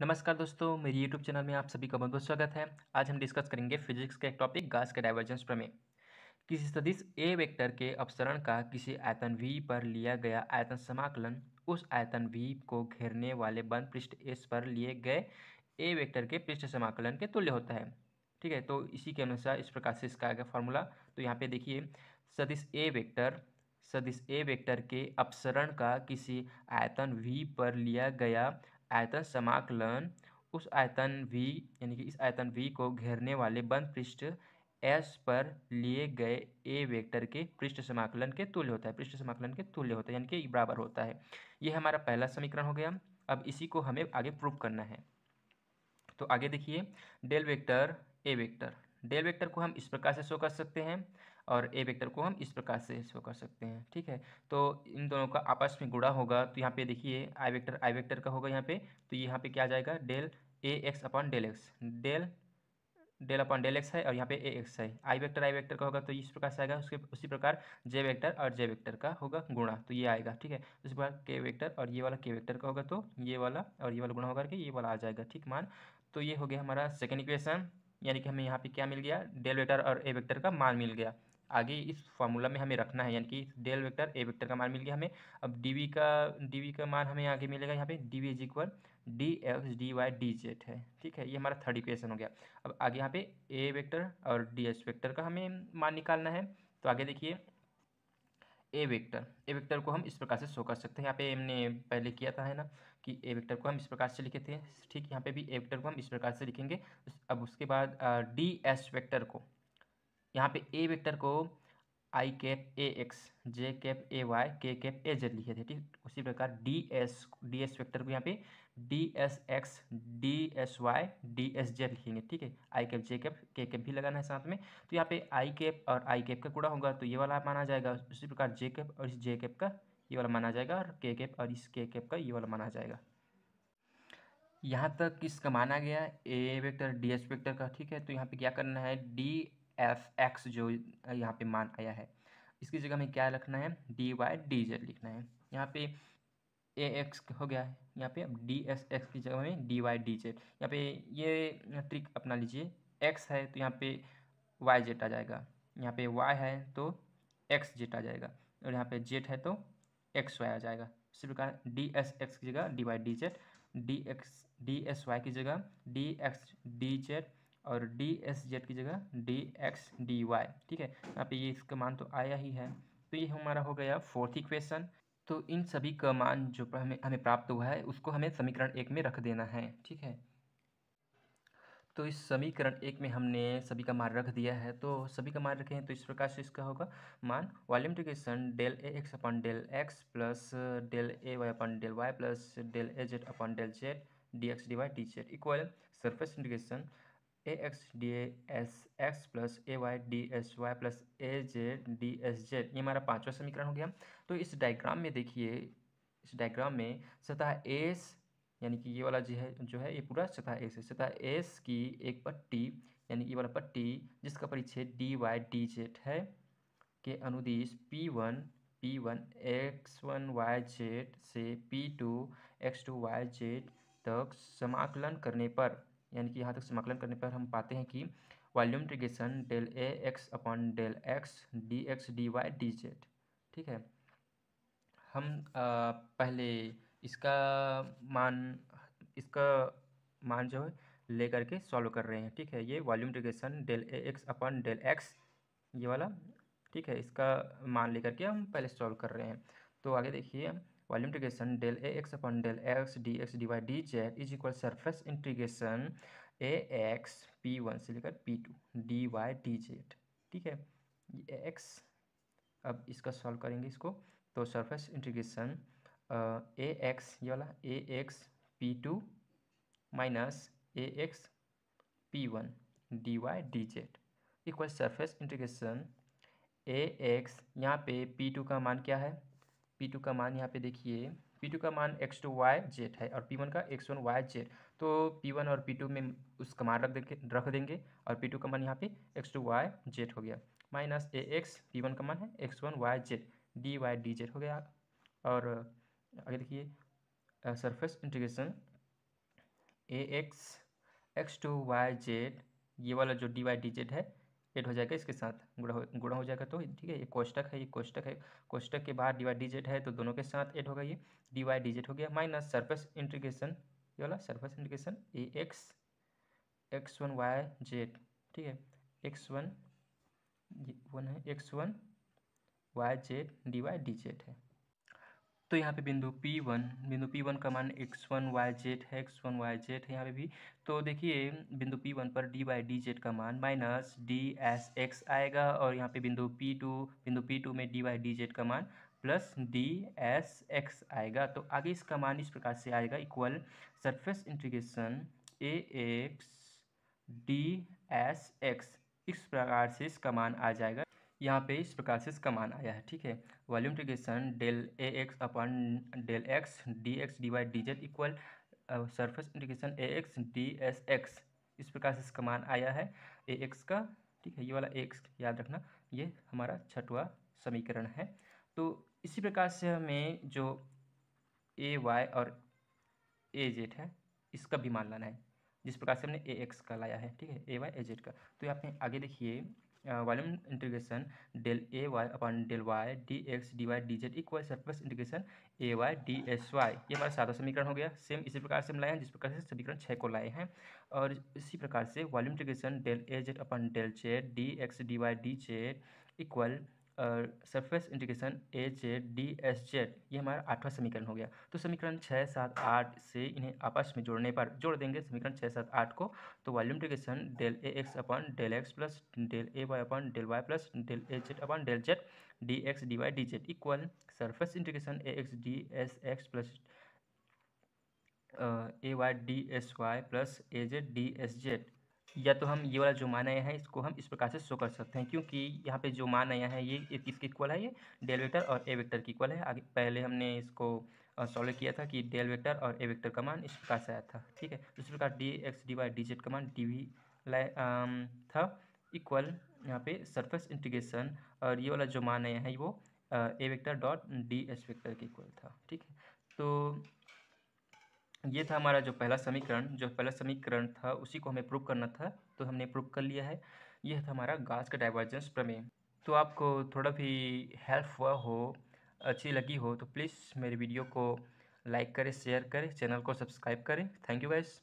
नमस्कार दोस्तों मेरी यूट्यूब चैनल में आप सभी का बहुत बहुत स्वागत है आज हम डिस्कस करेंगे फिजिक्स का एक टॉपिक गैस के डाइवर्जेंस प्रमेय किसी सदिश ए वेक्टर के अपसरण का किसी आयतन वी पर लिया गया आयतन समाकलन उस आयतन वी को घेरने वाले बंद पृष्ठ एस पर लिए गए ए वेक्टर के पृष्ठ समाकलन के तुल्य होता है ठीक है तो इसी के अनुसार इस प्रकार से इसका आएगा फॉर्मूला तो यहाँ पे देखिए सदिश ए वेक्टर सदिश ए वेक्टर के अपसरण का किसी आयतन वी पर लिया गया आयतन समाकलन उस आयतन वी यानी कि इस आयतन वी को घेरने वाले बंद पृष्ठ एस पर लिए गए ए वेक्टर के पृष्ठ समाकलन के तुल्य होता है पृष्ठ समाकलन के तुल्य होता है यानी कि e बराबर होता है ये हमारा पहला समीकरण हो गया अब इसी को हमें आगे प्रूव करना है तो आगे देखिए del vector A vector del vector को हम इस प्रकार से शो कर सकते हैं और ए वेक्टर को हम इस प्रकार से शो कर सकते हैं ठीक है तो इन दोनों का आपस में गुड़ा होगा तो यहाँ पे देखिए आई वेक्टर आई वेक्टर का होगा यहाँ पे तो यहाँ पे क्या आ जाएगा del A X upon del X del del upon del X है और यहाँ पे ए एक्स है आई वेक्टर आई वेक्टर का होगा तो इस प्रकार से आएगा उसके उसी प्रकार जे वेक्टर और जे वेक्टर का होगा गुणा तो ये आएगा ठीक है उसके प्रकार के वेक्टर और ये वाला के वेक्टर का होगा तो ये वाला और ये वाला गुणा होगा के ये वाला आ जाएगा ठीक मान तो ये हो गया हमारा सेकेंड इक्वेशन यानी कि हमें यहाँ पे क्या मिल गया डेल वेक्टर और ए वेक्टर का मान मिल गया आगे इस फार्मूला में हमें रखना है यानी कि डेल वेक्टर ए वेक्टर का मान मिल गया हमें अब डी वी का डी वी का मान हमें आगे मिलेगा यहाँ पे D V is equal D F D Y D Z है ठीक है ये हमारा थर्ड इक्वेशन हो गया अब आगे यहाँ पे ए वेक्टर और डी एच वेक्टर का हमें मान निकालना है तो आगे देखिए ए वेक्टर ए वेक्टर को हम इस प्रकार से शो कर सकते हैं यहाँ पे हमने पहले किया था है ना कि ए वेक्टर को हम इस प्रकार से लिखे थे ठीक यहाँ पे भी ए वेक्टर को हम इस प्रकार से लिखेंगे अब उसके बाद डी एस वेक्टर को यहाँ पे ए वेक्टर को I cap A X J cap A Y K cap A Z लिखे थे ठीक उसी प्रकार D S D S vector को यहाँ पे D S X D S Y D S Z लिखेंगे ठीक है I cap J cap K cap भी लगाना है साथ में तो यहाँ पे आई कैप और आई कैप का कूड़ा होगा तो ये वाला माना जाएगा उसी प्रकार जे कैप और इस जे कैप का ये वाला माना जाएगा और के कैप और इस के कैप का ये वाला माना जाएगा यहाँ तक किसका माना गया A vector D S vector का ठीक है तो यहाँ पे क्या करना है डी एफ एक्स जो यहाँ पे मान आया है इसकी जगह हमें क्या रखना है डी वाई डी जेड लिखना है यहाँ पे ए एक्स हो गया है यहाँ पे अब डी एस एक्स की जगह में डी वाई डी जेड यहाँ पे ये ट्रिक अपना लीजिए एक्स है तो यहाँ पे वाई जेड आ जाएगा यहाँ पे वाई है तो एक्स जेड आ जाएगा और यहाँ पे जेड है तो एक्स वाई आ जाएगा इसी प्रकार डी एस एक्स की जगह D Y D Z D X D S Y की जगह डी एक्स डी जेड और डी एस जेड की जगह डी एक्स डी वाई ठीक है यहाँ पे ये इसका मान तो आया ही है तो ये हमारा हो गया फोर्थ इक्वेशन तो इन सभी का मान जो हमें हमें प्राप्त हुआ है उसको हमें समीकरण एक में रख देना है ठीक है तो इस समीकरण एक में हमने सभी का मान रख दिया है तो सभी का मान रखे हैं तो इस प्रकार से इसका होगा मान volume integration del A X upon del X plus del A Y upon del Y plus del A Z upon del Z D X D Y D Z equal surface integration A X D S X plus A Y D S Y plus A J D S Z ये हमारा पांचवा समीकरण हो गया तो इस diagram में देखिए इस डायग्राम में सतह एस यानी कि ये वाला जो है जो है ये पूरा सतह एस है सतह एस की एक पट्टी यानी कि ये वाला पट्टी जिसका परिच्छेद डी वाई डी जेड है के अनुदिश P one P one X one Y Z से P two X two Y Z तक समाकलन करने पर यानी कि यहाँ तक समाकलन करने पर हम पाते हैं कि volume integration del A X upon del X D X D Y D Z ठीक है हम आ, पहले इसका मान इसका मान जो है ले करके सॉल्व कर रहे हैं ठीक है ये volume integration del A X upon del X ये वाला ठीक है इसका मान लेकर के हम पहले सॉल्व कर रहे हैं तो आगे देखिए volume integration del A X upon del X D X D Y D Z is equal surface integration A X P one से लेकर P two D Y D Z ठीक है ये एक्स अब इसका सॉल्व करेंगे इसको तो सरफेस इंटीग्रेशन ए एक्स ये वाला A X P two minus A X P one D Y D Z equal surface integration A X यहाँ पे पी टू का मान क्या है पी टू का मान यहाँ पे देखिए पी टू का मान एक्स टू वाई जेड है और पी वन का एक्स वन वाई जेड तो पी वन और पी टू में उसका मान रख देंगे रख देंगे और पी टू का मान यहाँ पे एक्स टू वाई जेड हो गया minus A X P one का मान है X one Y Z D Y D Z हो गया और आगे देखिए surface integration A X X two Y Z ये वाला जो डी वाई डी जेड है एड हो जाएगा इसके साथ गुड़ा हो गुड़ा हो जाएगा तो ठीक है ये कोष्टक है ये कोष्टक है कोष्टक के बाहर डी वाई डी जेड है तो दोनों के साथ एड होगा ये डी वाई डी जेड हो गया माइनस सरफेस इंटीग्रेशन ये वाला surface integration A X X one Y Z ठीक है एक्स वन वन है X one Y Z D Y D Z है तो यहाँ पे बिंदु पी वन बिंदु पी वन का मान एक्स वन वाई जेड है एक्स वन वाई जेड है यहाँ पे भी तो देखिए बिंदु पी वन पर डी वाई डी जेड का मान माइनस डी एस एक्स आएगा और यहाँ पे बिंदु पी टू बिंदु पी टू में डी वाई डी जेड का मान प्लस डी एस एक्स आएगा तो आगे इसका मान इस प्रकार से आएगा equal surface integration A X D S X इस प्रकार से इसका मान आ जाएगा यहाँ पे इस प्रकार से इसका मान आया है ठीक है volume integration del A X upon del X D X D Y D Z equal surface integration A X D S X इस प्रकार से इसका मान आया है ए एक्स का ठीक है ये वाला एक्स याद रखना ये हमारा छठवा समीकरण है तो इसी प्रकार से हमें जो ए वाई और ए जेड है इसका भी मान लाना है जिस प्रकार से हमने ए एक्स का लाया है ठीक है ए वाई ए जेड का तो यहाँ पे आगे देखिए volume integration del A Y upon del Y D X D Y D Z equal surface integration A Y D S Y ये हमारा सादा समीकरण हो गया सेम इसी प्रकार से हम लाए हैं जिस प्रकार से समीकरण छः को लाए हैं और इसी प्रकार से volume integration del A Z upon del Z D X D Y D Z equal surface integration A Z D S Z ये हमारा आठवां समीकरण हो गया तो समीकरण छः सात आठ से इन्हें आपस में जोड़ने पर जोड़ देंगे समीकरण छः सात आठ को तो volume integration del A X upon del X plus del A Y upon del Y plus del A Z upon del Z D X D Y D Z equal surface integration A X D S X plus A Y D S Y plus A Z D S Z या तो हम ये वाला जो मान आया है इसको हम इस प्रकार से शो कर सकते हैं क्योंकि यहाँ पे जो मान आया है ये किसके इक्वल है ये डेल वेक्टर और ए वेक्टर की इक्वल है आगे पहले हमने इसको सॉल्व किया था कि डेल वेक्टर और ए वेक्टर का मान इस प्रकार से आया था ठीक है इस प्रकार D X D Y D Z का मान डी वी था इक्वल यहाँ पे सरफेस इंटीग्रेशन और ये वाला जो मान आया है वो A vector dot D S vector के इक्वल था ठीक है तो ये था हमारा जो पहला समीकरण जो पहला समीकरण था उसी को हमें प्रूव करना था तो हमने प्रूव कर लिया है यह था हमारा गाज का डाइवर्जेंस प्रमेय तो आपको थोड़ा भी हेल्प हुआ हो अच्छी लगी हो तो प्लीज़ मेरे वीडियो को लाइक करें शेयर करें चैनल को सब्सक्राइब करें थैंक यू गाइज़